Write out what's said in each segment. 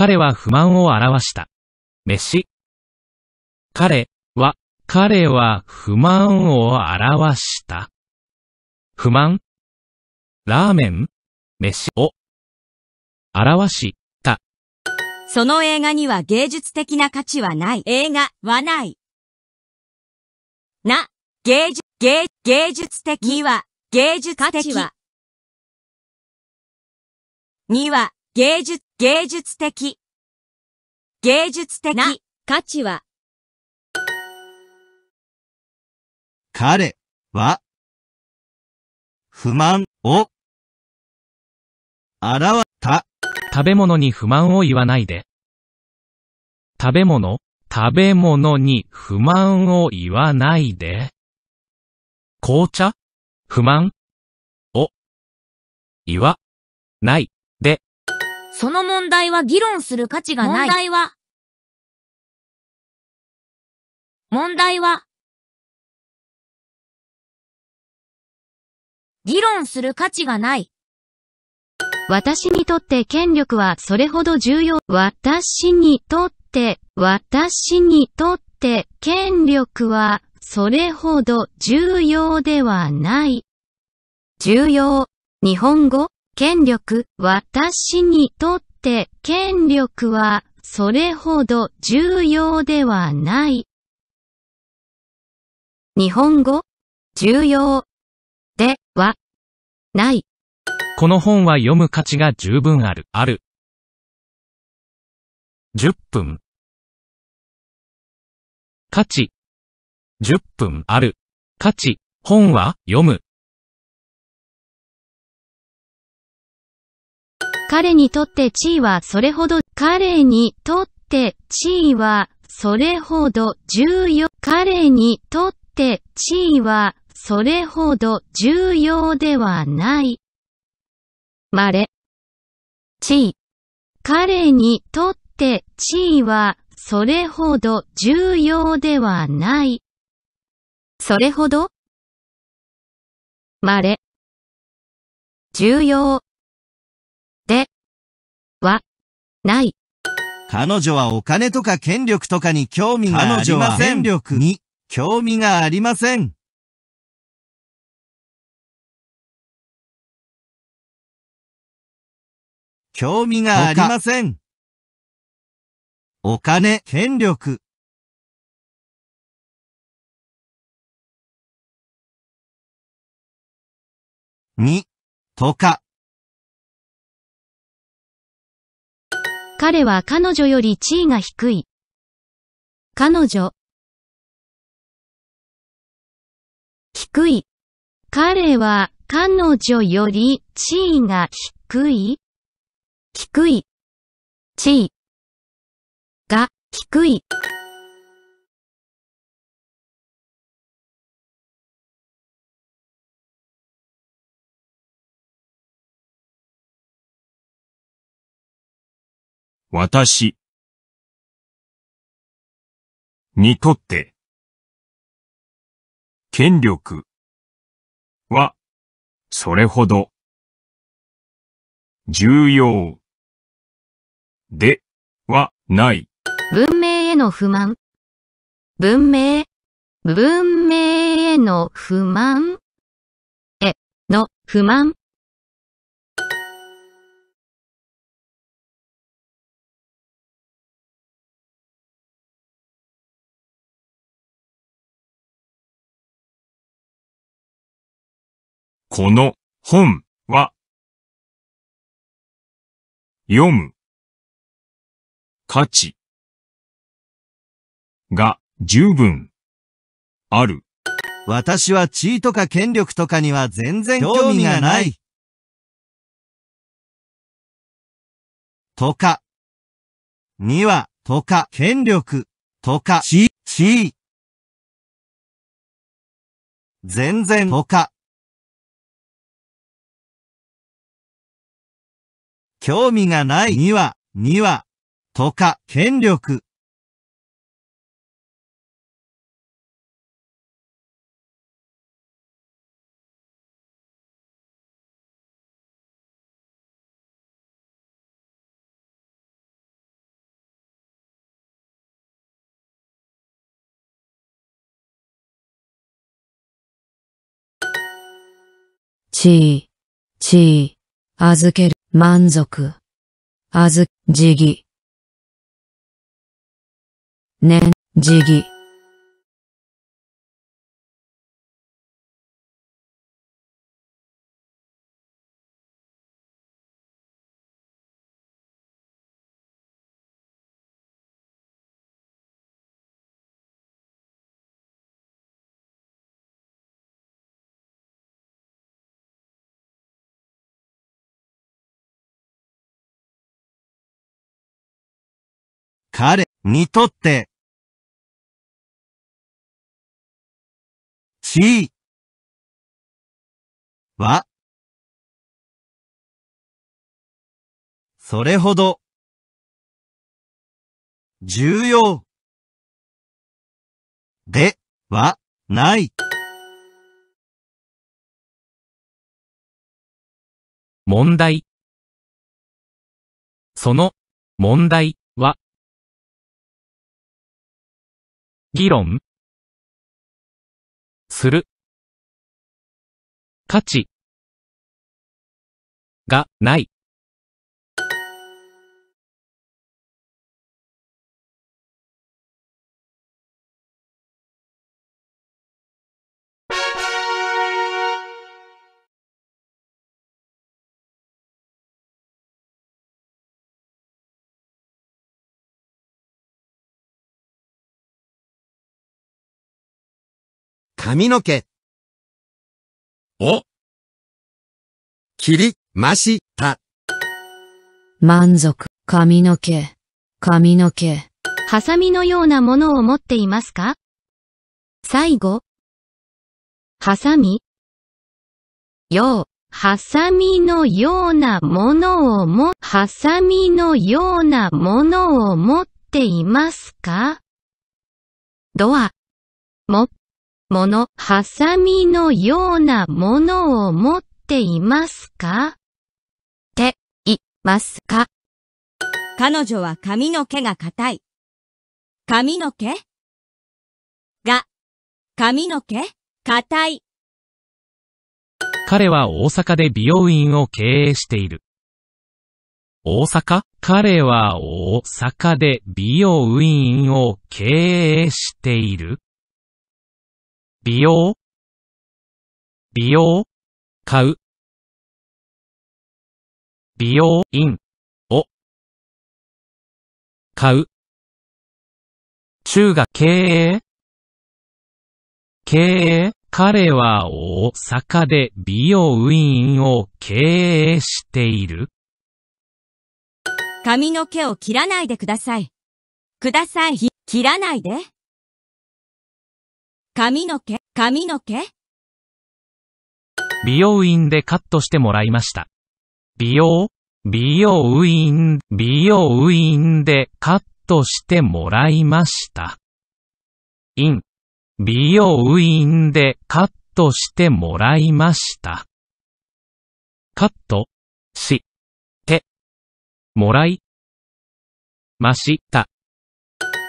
彼は不満を表した。飯。彼は、彼は不満を表した。不満ラーメン飯を表したその映画には芸術的な価値はない映画はないな芸術芸芸術的には芸術価値はには芸術、芸術的。芸術的な価値は、彼は、不満を、表た。食べ物に不満を言わないで。食べ物、食べ物に不満を言わないで。紅茶不満を言わないその問題は議論する価値がない。問題は、問題は、議論する価値がない。私にとって権力はそれほど重要。私にとって、私にとって、権力はそれほど重要ではない。重要。日本語権力、私にとって権力はそれほど重要ではない。日本語、重要、では、ない。この本は読む価値が十分ある。ある。10分。価値。10分ある。価値。本は読む。彼にとって地位はそれほど、彼にとって地位はそれほど重要、彼にとって地位はそれほど重要ではない。まれ。地位。彼にとって地位はそれほど重要ではない。それほどまれ。重要。は、ない。彼女はお金とか権力とかに興味がありません。彼女は権力に興味がありません。興味がありません。お金、権力。に、とか。彼は彼女より地位が低い。彼女。低い。彼は彼女より地位が低い。低い。地位が低い。私にとって権力はそれほど重要ではない文明への不満文明文明への不満への不満この本は読む価値が十分ある。私は地位とか権力とかには全然興味がない。とか、には、とか、権力、とか、地位、全然とか、興味がないには、には、とか、権力。ち、ち、預ける。満足。あず、じぎ。ねん、じぎ。彼にとって、C は、それほど、重要ではない。問題。その問題は議論する価値がない髪の毛。お切りました。満足、髪の毛、髪の毛。ハサミのようなものを持っていますか最後。ハサミ。よう、ハサミのようなものをも、ハサミのようなものを持っていますかドア。モッもの、ハサミのようなものを持っていますかっていますか彼女は髪の毛が硬い。髪の毛が、髪の毛硬い。彼は大阪で美容院を経営している。大阪彼は大阪で美容院を経営している。美容美容買う美容院を買う中学経営経営彼は大阪で美容院を経営している。髪の毛を切らないでください。ください。切らないで。髪の毛、髪の毛美容院でカットしてもらいました。美容美容院、美容院でカットしてもらいました。イン、美容院でカットしてもらいました。カット、し、て、もらい、ました。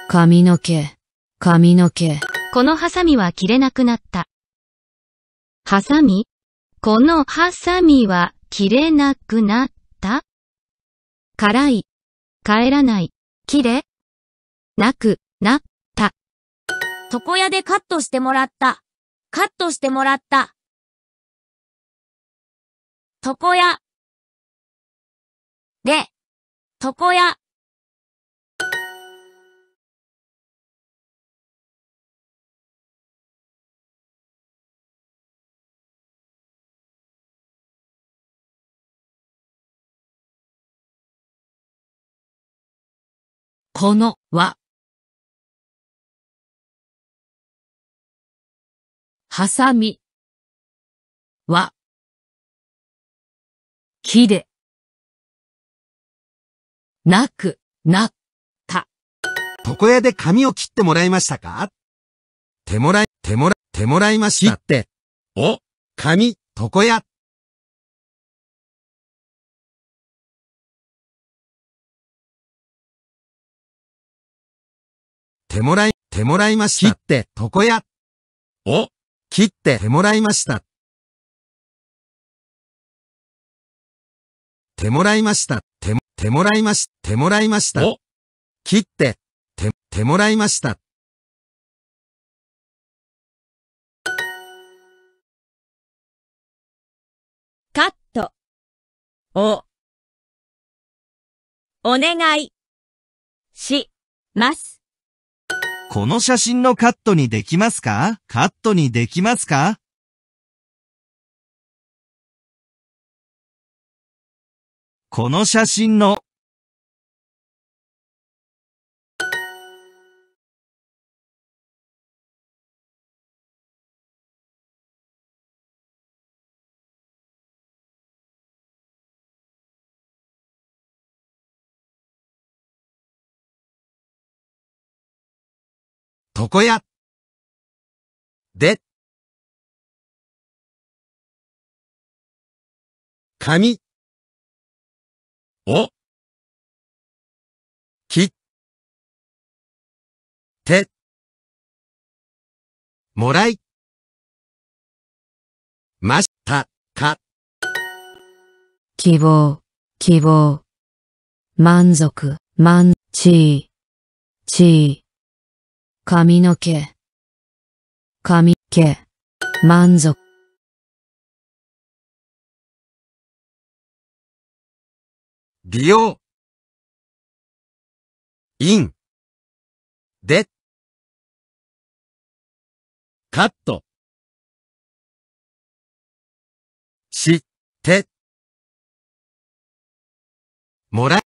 髪の毛、髪の毛。このハサミは切れなくなった。ハサミこのハサミは切れなくなった辛い、帰らない、切れ、なく、なった。床屋でカットしてもらった。カットしてもらった。床屋。で、床屋。このは。はさみは。木で。なく、なった。床屋で髪を切ってもらいましたか手もらい、手もら、手もらいましたって。お、髪、床屋。手もらい、手もらいました。切って、床屋。お切って、手もらいました。手もらいました。て、手もらいまし、手もらいました。お切って、手、手もらいました。カット。お。お願い。し、ます。この写真のカットにできますかカットにできますかこの写真の床屋で紙お。切ってもらいましたか希望、希望。満足、満、ちー、ちー。髪の毛、髪毛、満足。利用イン、で、カット、し、て、もら